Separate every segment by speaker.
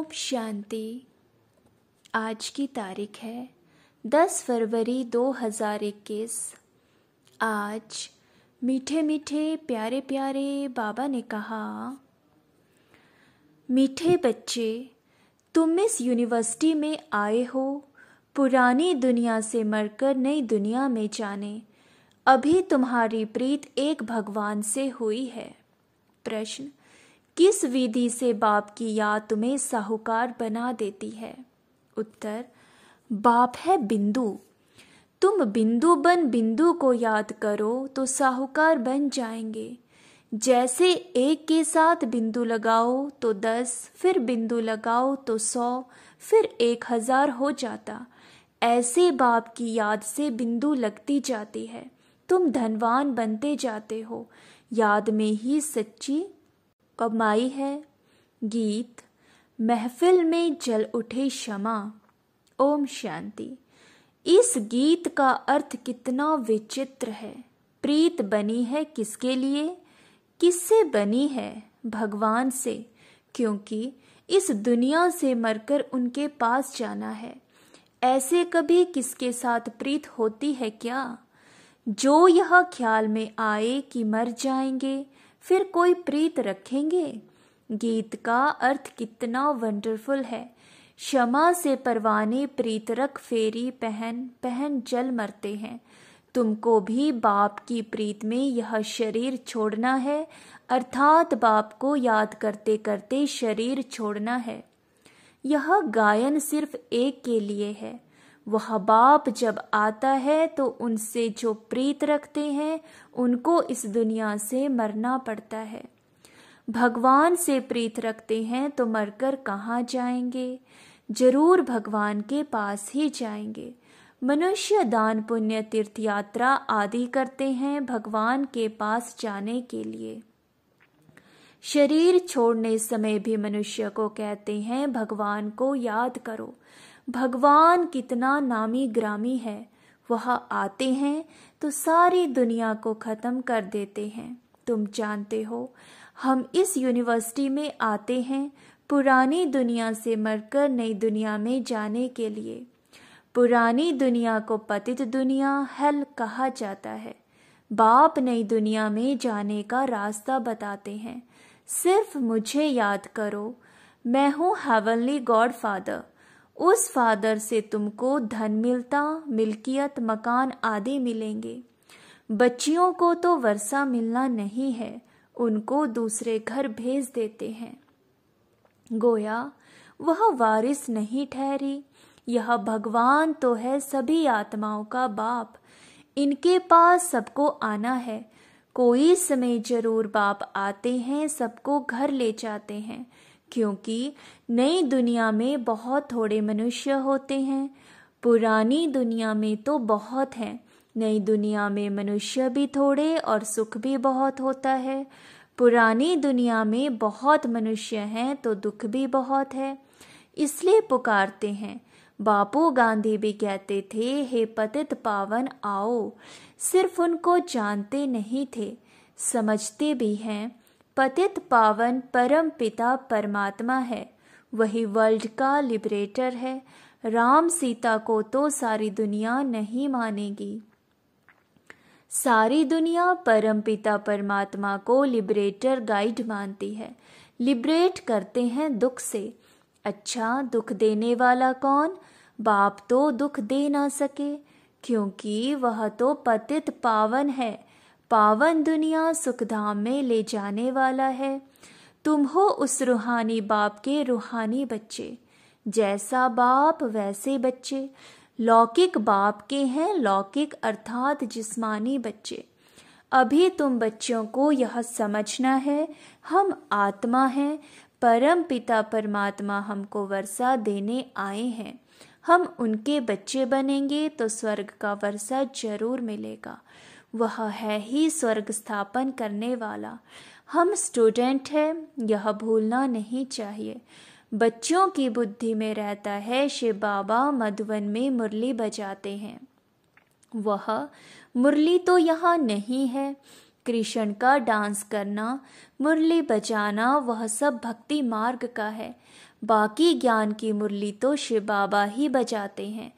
Speaker 1: ओम शांति आज की तारीख है 10 फरवरी 2021 आज मीठे मीठे प्यारे प्यारे बाबा ने कहा मीठे बच्चे तुम इस यूनिवर्सिटी में आए हो पुरानी दुनिया से मरकर नई दुनिया में जाने अभी तुम्हारी प्रीत एक भगवान से हुई है प्रश्न किस विधि से बाप की याद तुम्हें साहूकार बना देती है उत्तर बाप है बिंदु तुम बिंदु बन बिंदु को याद करो तो साहूकार बन जाएंगे जैसे एक के साथ बिंदु लगाओ तो दस फिर बिंदु लगाओ तो सौ फिर एक हजार हो जाता ऐसे बाप की याद से बिंदु लगती जाती है तुम धनवान बनते जाते हो याद में ही सच्ची कमाई है गीत महफिल में जल उठे शमा ओम शांति इस गीत का अर्थ कितना विचित्र है प्रीत बनी है किसके लिए किससे बनी है भगवान से क्योंकि इस दुनिया से मरकर उनके पास जाना है ऐसे कभी किसके साथ प्रीत होती है क्या जो यह ख्याल में आए कि मर जाएंगे फिर कोई प्रीत रखेंगे गीत का अर्थ कितना वंडरफुल है क्षमा से परवाने प्रीत रख फेरी पहन पहन जल मरते हैं तुमको भी बाप की प्रीत में यह शरीर छोड़ना है अर्थात बाप को याद करते करते शरीर छोड़ना है यह गायन सिर्फ एक के लिए है वह बाप जब आता है तो उनसे जो प्रीत रखते हैं उनको इस दुनिया से मरना पड़ता है भगवान से प्रीत रखते हैं तो मरकर कहाँ जाएंगे जरूर भगवान के पास ही जाएंगे मनुष्य दान पुण्य तीर्थ यात्रा आदि करते हैं भगवान के पास जाने के लिए शरीर छोड़ने समय भी मनुष्य को कहते हैं भगवान को याद करो भगवान कितना नामी ग्रामी है वह आते हैं तो सारी दुनिया को ख़त्म कर देते हैं तुम जानते हो हम इस यूनिवर्सिटी में आते हैं पुरानी दुनिया से मरकर नई दुनिया में जाने के लिए पुरानी दुनिया को पतित दुनिया हेल कहा जाता है बाप नई दुनिया में जाने का रास्ता बताते हैं सिर्फ मुझे याद करो मैं हूँ हेवनली गॉड फादर उस फादर से तुमको धन मिलता मिल्कियत मकान आदि मिलेंगे बच्चियों को तो वर्षा मिलना नहीं है उनको दूसरे घर भेज देते हैं गोया वह वारिस नहीं ठहरी यह भगवान तो है सभी आत्माओं का बाप इनके पास सबको आना है कोई समय जरूर बाप आते हैं सबको घर ले जाते हैं क्योंकि नई दुनिया में बहुत थोड़े मनुष्य होते हैं पुरानी दुनिया में तो बहुत हैं नई दुनिया में मनुष्य भी थोड़े और सुख भी बहुत होता है पुरानी दुनिया में बहुत मनुष्य हैं तो दुख भी बहुत है इसलिए पुकारते हैं बापू गांधी भी कहते थे हे पतित पावन आओ सिर्फ उनको जानते नहीं थे समझते भी हैं पतित पावन परम पिता परमात्मा है वही वर्ल्ड का लिबरेटर है राम सीता को तो सारी दुनिया नहीं मानेगी सारी दुनिया परम पिता परमात्मा को लिबरेटर गाइड मानती है लिबरेट करते हैं दुख से अच्छा दुख देने वाला कौन बाप तो दुख दे ना सके क्योंकि वह तो पतित पावन है पावन दुनिया सुखधाम में ले जाने वाला है तुम हो उस रूहानी बाप के रूहानी बच्चे जैसा बाप वैसे बच्चे लौकिक बाप के हैं लौकिक अर्थात जिस्मानी बच्चे अभी तुम बच्चों को यह समझना है हम आत्मा हैं परम पिता परमात्मा हमको वर्षा देने आए हैं हम उनके बच्चे बनेंगे तो स्वर्ग का वर्षा जरूर मिलेगा वह है ही स्वर्ग स्थापन करने वाला हम स्टूडेंट हैं यह भूलना नहीं चाहिए बच्चों की बुद्धि में रहता है शिव बाबा मधुवन में मुरली बजाते हैं वह मुरली तो यहाँ नहीं है कृष्ण का डांस करना मुरली बजाना वह सब भक्ति मार्ग का है बाकी ज्ञान की मुरली तो शिव बाबा ही बजाते हैं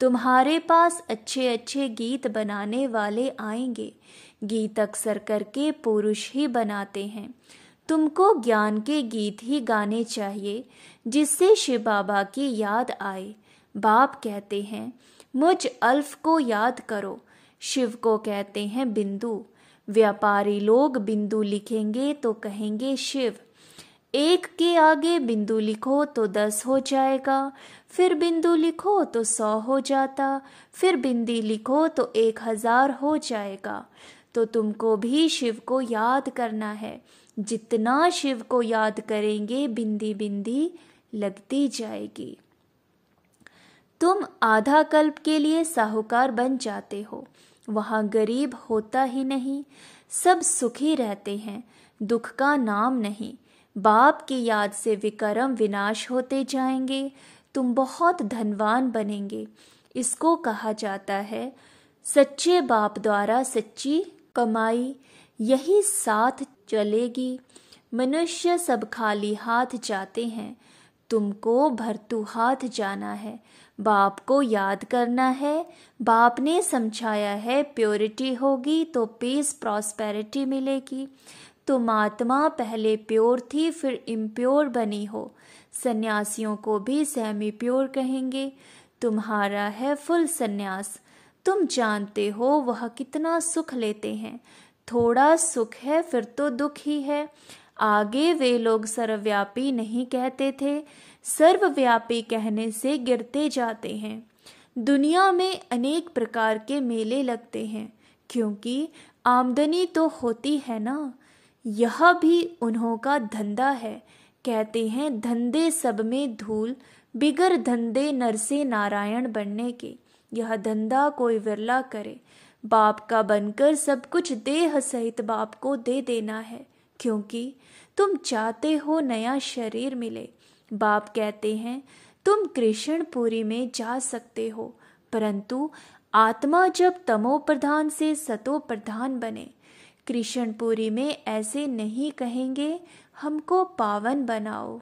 Speaker 1: तुम्हारे पास अच्छे अच्छे गीत बनाने वाले आएंगे गीत अक्सर करके पुरुष ही बनाते हैं तुमको ज्ञान के गीत ही गाने चाहिए जिससे शिव बाबा की याद आए बाप कहते हैं मुझ अल्फ को याद करो शिव को कहते हैं बिंदु व्यापारी लोग बिंदु लिखेंगे तो कहेंगे शिव एक के आगे बिंदु लिखो तो दस हो जाएगा फिर बिंदु लिखो तो सौ हो जाता फिर बिंदी लिखो तो एक हज़ार हो जाएगा तो तुमको भी शिव को याद करना है जितना शिव को याद करेंगे बिंदी बिंदी लगती जाएगी तुम आधा कल्प के लिए साहूकार बन जाते हो वहाँ गरीब होता ही नहीं सब सुखी रहते हैं दुख का नाम नहीं बाप की याद से विकर्म विनाश होते जाएंगे तुम बहुत धनवान बनेंगे इसको कहा जाता है सच्चे बाप द्वारा सच्ची कमाई यही साथ चलेगी मनुष्य सब खाली हाथ जाते हैं तुमको भरतू हाथ जाना है बाप को याद करना है बाप ने समझाया है प्योरिटी होगी तो पीस प्रॉस्पेरिटी मिलेगी तुम आत्मा पहले प्योर थी फिर इम्प्योर बनी हो सन्यासियों को भी सेमी प्योर कहेंगे तुम्हारा है फुल सन्यास तुम जानते हो वह कितना सुख लेते हैं थोड़ा सुख है फिर तो दुख ही है आगे वे लोग सर्वव्यापी नहीं कहते थे सर्वव्यापी कहने से गिरते जाते हैं दुनिया में अनेक प्रकार के मेले लगते हैं क्योंकि आमदनी तो होती है ना यह भी उन्हों का धंधा है कहते हैं धंधे सब में धूल बिगर धंधे नरसे नारायण बनने के यह धंधा कोई विरला करे बाप का बनकर सब कुछ देह सहित बाप को दे देना है क्योंकि तुम चाहते हो नया शरीर मिले बाप कहते हैं तुम कृष्णपुरी में जा सकते हो परंतु आत्मा जब तमो प्रधान से सतो प्रधान बने कृष्णपुरी में ऐसे नहीं कहेंगे हमको पावन बनाओ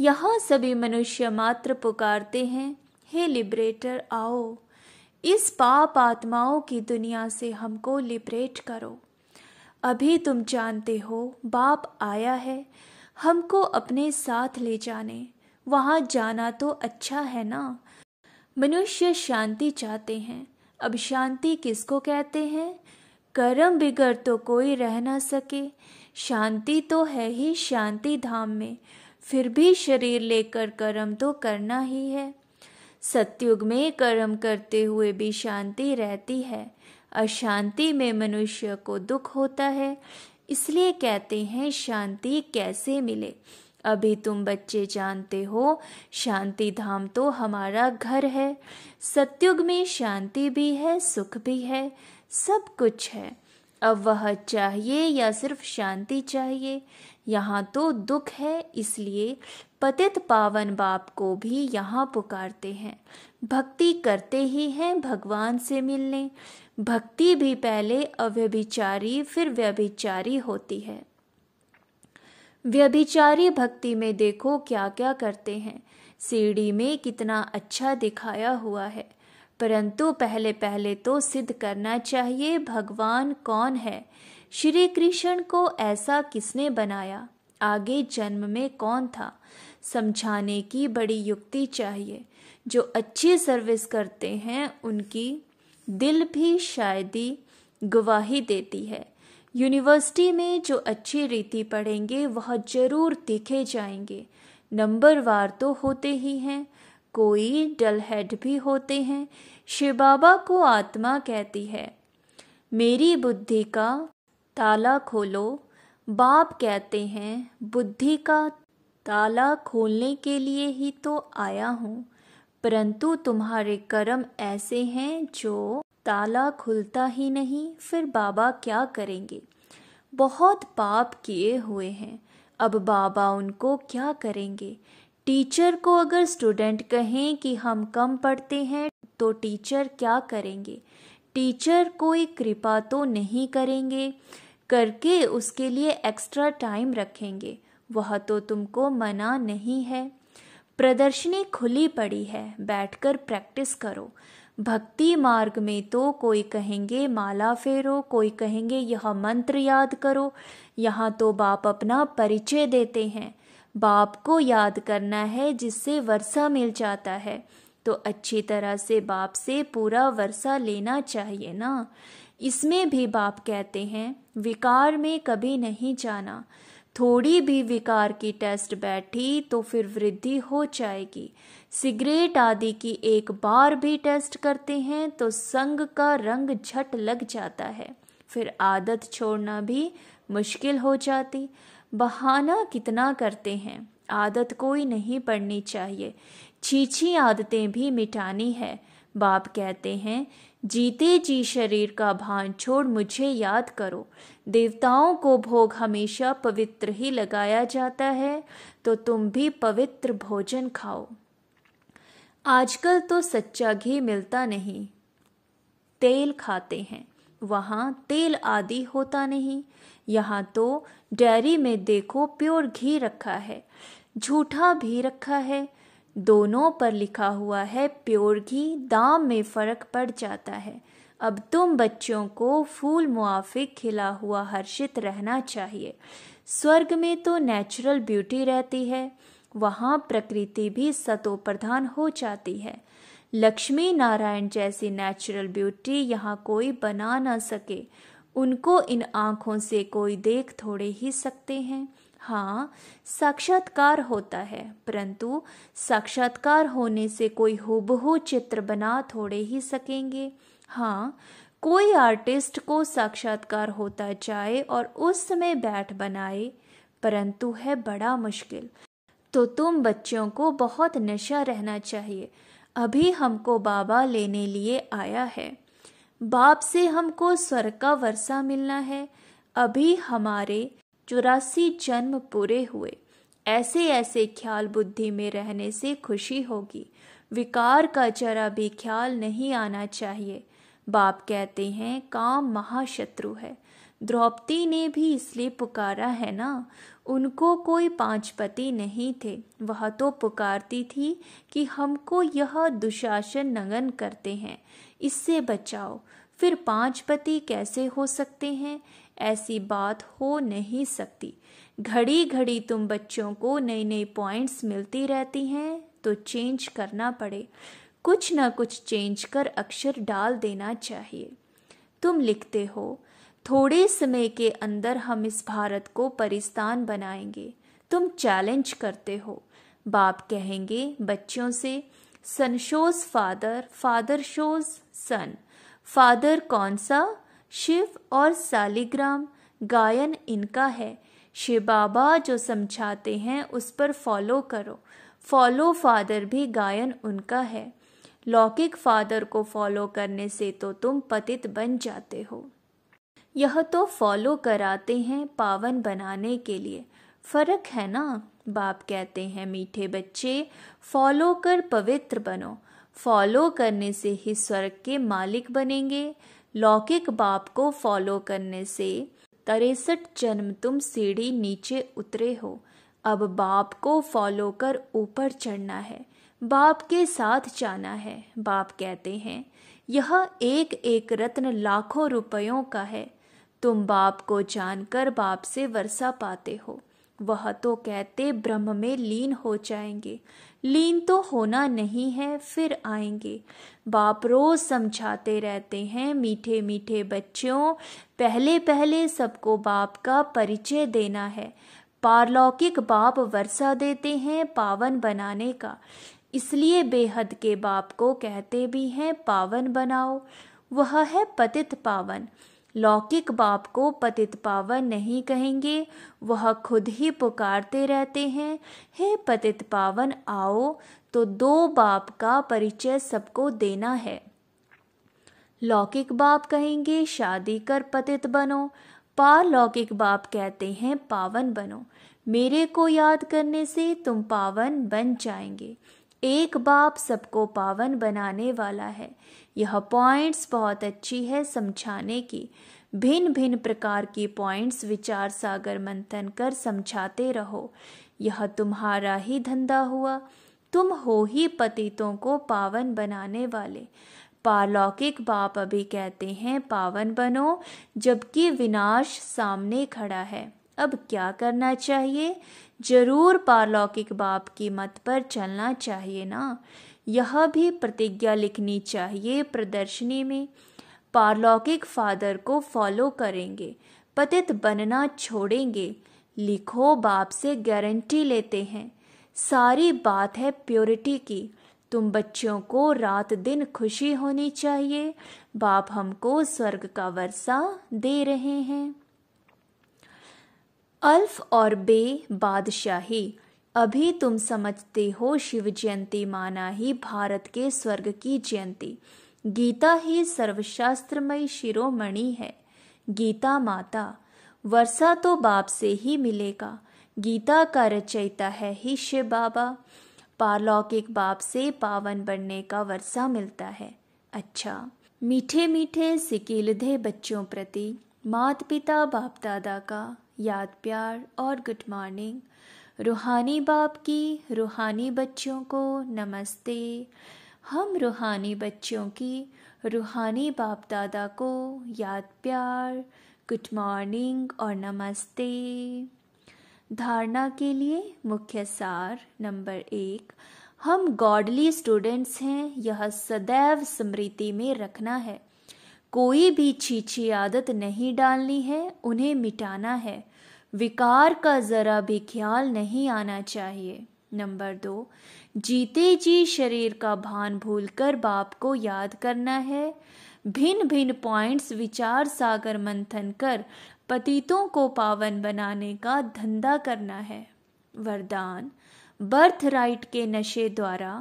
Speaker 1: यहाँ सभी मनुष्य मात्र पुकारते हैं हे लिबरेटर आओ इस पाप आत्माओं की दुनिया से हमको लिबरेट करो अभी तुम जानते हो बाप आया है हमको अपने साथ ले जाने वहाँ जाना तो अच्छा है ना मनुष्य शांति चाहते हैं अब शांति किसको कहते हैं कर्म बिगड़ तो कोई रह ना सके शांति तो है ही शांति धाम में फिर भी शरीर लेकर कर्म तो करना ही है सत्युग में कर्म करते हुए भी शांति रहती है अशांति में मनुष्य को दुख होता है इसलिए कहते हैं शांति कैसे मिले अभी तुम बच्चे जानते हो शांति धाम तो हमारा घर है सत्युग में शांति भी है सुख भी है सब कुछ है अब वह चाहिए या सिर्फ शांति चाहिए यहाँ तो दुख है इसलिए पतित पावन बाप को भी यहाँ पुकारते हैं भक्ति करते ही हैं भगवान से मिलने भक्ति भी पहले अव्यभिचारी फिर व्यभिचारी होती है व्यभिचारी भक्ति में देखो क्या क्या करते हैं सीढ़ी में कितना अच्छा दिखाया हुआ है परंतु पहले पहले तो सिद्ध करना चाहिए भगवान कौन है श्री कृष्ण को ऐसा किसने बनाया आगे जन्म में कौन था समझाने की बड़ी युक्ति चाहिए जो अच्छी सर्विस करते हैं उनकी दिल भी शायद ही गवाही देती है यूनिवर्सिटी में जो अच्छी रीति पढ़ेंगे वह जरूर दिखे जाएंगे नंबर वार तो होते ही हैं कोई डलहेड भी होते हैं शिव बाबा को आत्मा कहती है मेरी बुद्धि का ताला खोलो बाप कहते हैं बुद्धि का ताला खोलने के लिए ही तो आया हूँ परंतु तुम्हारे कर्म ऐसे हैं जो ताला खुलता ही नहीं फिर बाबा क्या करेंगे बहुत पाप किए हुए हैं अब बाबा उनको क्या करेंगे टीचर को अगर स्टूडेंट कहें कि हम कम पढ़ते हैं तो टीचर क्या करेंगे टीचर कोई कृपा तो नहीं करेंगे करके उसके लिए एक्स्ट्रा टाइम रखेंगे वह तो तुमको मना नहीं है प्रदर्शनी खुली पड़ी है बैठकर प्रैक्टिस करो भक्ति मार्ग में तो कोई कहेंगे माला फेरो कोई कहेंगे यह मंत्र याद करो यहाँ तो बाप अपना परिचय देते हैं बाप को याद करना है जिससे वर्षा मिल जाता है तो अच्छी तरह से बाप से पूरा वर्षा लेना चाहिए ना इसमें भी बाप कहते हैं विकार में कभी नहीं जाना थोड़ी भी विकार की टेस्ट बैठी तो फिर वृद्धि हो जाएगी सिगरेट आदि की एक बार भी टेस्ट करते हैं तो संग का रंग झट लग जाता है फिर आदत छोड़ना भी मुश्किल हो जाती बहाना कितना करते हैं आदत कोई नहीं पड़नी चाहिए छीछी आदतें भी मिटानी है बाप कहते हैं जीते जी शरीर का भान छोड़ मुझे याद करो देवताओं को भोग हमेशा पवित्र ही लगाया जाता है तो तुम भी पवित्र भोजन खाओ आजकल तो सच्चा घी मिलता नहीं तेल खाते हैं वहाँ तेल आदि होता नहीं यहाँ तो डेयरी में देखो प्योर घी रखा है झूठा भी रखा है दोनों पर लिखा हुआ है प्योर घी दाम में फ़र्क पड़ जाता है अब तुम बच्चों को फूल मुआफिक खिला हुआ हर्षित रहना चाहिए स्वर्ग में तो नेचुरल ब्यूटी रहती है वहाँ प्रकृति भी सतोप्रधान हो जाती है लक्ष्मी नारायण जैसी नेचुरल ब्यूटी यहाँ कोई बना ना सके उनको इन आँखों से कोई देख थोड़े ही सकते हैं हाँ साक्षात्कार होता है परंतु साक्षात्कार होने से कोई हूबहू चित्र बना थोड़े ही सकेंगे हाँ कोई आर्टिस्ट को साक्षात्कार होता जाए और उस समय बैठ बनाए परंतु है बड़ा मुश्किल तो तुम बच्चों को बहुत नशा रहना चाहिए अभी हमको बाबा लेने लिए आया है बाप से हमको स्वर का वर्षा मिलना है अभी हमारे चौरासी जन्म पूरे हुए ऐसे ऐसे ख्याल बुद्धि में रहने से खुशी होगी विकार का जरा भी ख्याल नहीं आना चाहिए बाप कहते हैं काम महाशत्रु है द्रौपदी ने भी इसलिए पुकारा है ना उनको कोई पांच पति नहीं थे वह तो पुकारती थी कि हमको यह दुशासन नगन करते हैं इससे बचाओ फिर पांच पति कैसे हो सकते हैं ऐसी बात हो नहीं सकती घड़ी घड़ी तुम बच्चों को नई नई पॉइंट्स मिलती रहती हैं तो चेंज करना पड़े कुछ ना कुछ चेंज कर अक्षर डाल देना चाहिए तुम लिखते हो थोड़े समय के अंदर हम इस भारत को परिस्तान बनाएंगे तुम चैलेंज करते हो बाप कहेंगे बच्चों से son shows father father shows son father कौन सा शिव और सालिग्राम गायन इनका है शिव बाबा जो समझाते हैं उस पर फॉलो करो फॉलो फादर भी गायन उनका है लौकिक फादर को फॉलो करने से तो तुम पतित बन जाते हो यह तो फॉलो कराते हैं पावन बनाने के लिए फर्क है ना बाप कहते हैं मीठे बच्चे फॉलो कर पवित्र बनो फॉलो करने से ही स्वर्ग के मालिक बनेंगे लौकिक बाप को फॉलो करने से तिरसठ जन्म तुम सीढ़ी नीचे उतरे हो अब बाप को फॉलो कर ऊपर चढ़ना है बाप के साथ जाना है बाप कहते हैं यह एक एक रत्न लाखों रुपयों का है तुम बाप को जानकर बाप से वर्षा पाते हो वह तो कहते ब्रह्म में लीन हो जाएंगे लीन तो होना नहीं है फिर आएंगे बाप रोज समझाते रहते हैं मीठे मीठे बच्चों पहले पहले सबको बाप का परिचय देना है पारलौकिक बाप वर्षा देते हैं पावन बनाने का इसलिए बेहद के बाप को कहते भी हैं पावन बनाओ वह है पतित पावन लौकिक बाप को पतित पावन नहीं कहेंगे वह खुद ही पुकारते रहते हैं हे पतित पावन आओ तो दो बाप का परिचय सबको देना है लौकिक बाप कहेंगे शादी कर पतित बनो पारलौकिक बाप कहते हैं पावन बनो मेरे को याद करने से तुम पावन बन जाएंगे एक बाप सबको पावन बनाने वाला है यह पॉइंट्स बहुत अच्छी है समझाने की भिन्न भिन्न प्रकार की पॉइंट्स विचार सागर मंथन कर समझाते रहो यह तुम्हारा ही धंधा हुआ तुम हो ही पतितों को पावन बनाने वाले पारलौकिक बाप अभी कहते हैं पावन बनो जबकि विनाश सामने खड़ा है अब क्या करना चाहिए जरूर पारलौकिक बाप की मत पर चलना चाहिए ना यह भी प्रतिज्ञा लिखनी चाहिए प्रदर्शनी में पारलौकिक फादर को फॉलो करेंगे पतित बनना छोड़ेंगे लिखो बाप से गारंटी लेते हैं सारी बात है प्योरिटी की तुम बच्चों को रात दिन खुशी होनी चाहिए बाप हमको स्वर्ग का वर्षा दे रहे हैं अल्फ और बे बादशाही अभी तुम समझते हो शिव जयंती माना ही भारत के स्वर्ग की जयंती गीता ही सर्वशास्त्रमय शिरोमणि है गीता माता वर्षा तो बाप से ही मिलेगा गीता का रचयिता है ही शिव बाबा पारलौकिक बाप से पावन बनने का वर्षा मिलता है अच्छा मीठे मीठे सिकीलधे बच्चों प्रति मात पिता बाप दादा का याद प्यार और गुड मॉर्निंग रूहानी बाप की रूहानी बच्चों को नमस्ते हम रूहानी बच्चों की रूहानी बाप दादा को याद प्यार गुड मॉर्निंग और नमस्ते धारणा के लिए मुख्य सार नंबर एक हम गॉडली स्टूडेंट्स हैं यह सदैव स्मृति में रखना है कोई भी छीछी आदत नहीं डालनी है उन्हें मिटाना है विकार का ज़रा भी ख्याल नहीं आना चाहिए नंबर दो जीते जी शरीर का भान भूलकर बाप को याद करना है भिन्न भिन्न पॉइंट्स विचार सागर मंथन कर पतितों को पावन बनाने का धंधा करना है वरदान बर्थ राइट के नशे द्वारा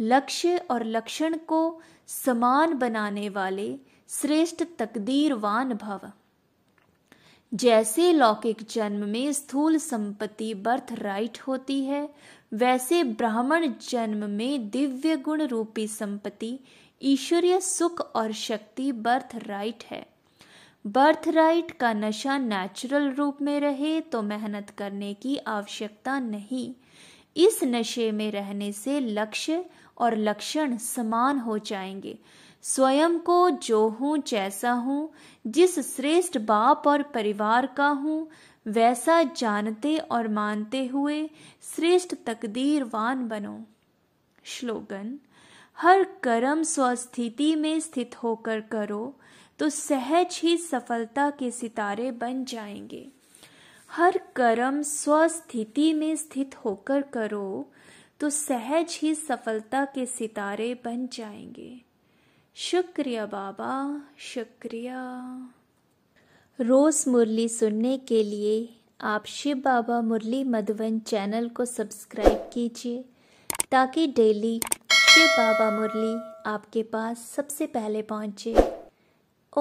Speaker 1: लक्ष्य और लक्षण को समान बनाने वाले श्रेष्ठ तकदीरवान भव जैसे लौकिक जन्म में स्थूल संपत्ति बर्थ राइट होती है वैसे ब्राह्मण जन्म में दिव्य गुण रूपी संपत्ति ईश्वरीय सुख और शक्ति बर्थ राइट है बर्थ राइट का नशा नेचुरल रूप में रहे तो मेहनत करने की आवश्यकता नहीं इस नशे में रहने से लक्ष्य और लक्षण समान हो जाएंगे स्वयं को जो हूँ जैसा हूँ जिस श्रेष्ठ बाप और परिवार का हूँ वैसा जानते और मानते हुए श्रेष्ठ तकदीरवान बनो श्लोगन हर कर्म स्वस्थिति में स्थित होकर करो तो सहज ही सफलता के सितारे बन जाएंगे हर कर्म स्वस्थिति में स्थित होकर करो तो सहज ही सफलता के सितारे बन जाएंगे शुक्रिया बाबा शुक्रिया रोज़ मुरली सुनने के लिए आप शिव बाबा मुरली मधुवन चैनल को सब्सक्राइब कीजिए ताकि डेली शिव बाबा मुरली आपके पास सबसे पहले पहुंचे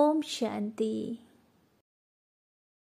Speaker 1: ओम शांति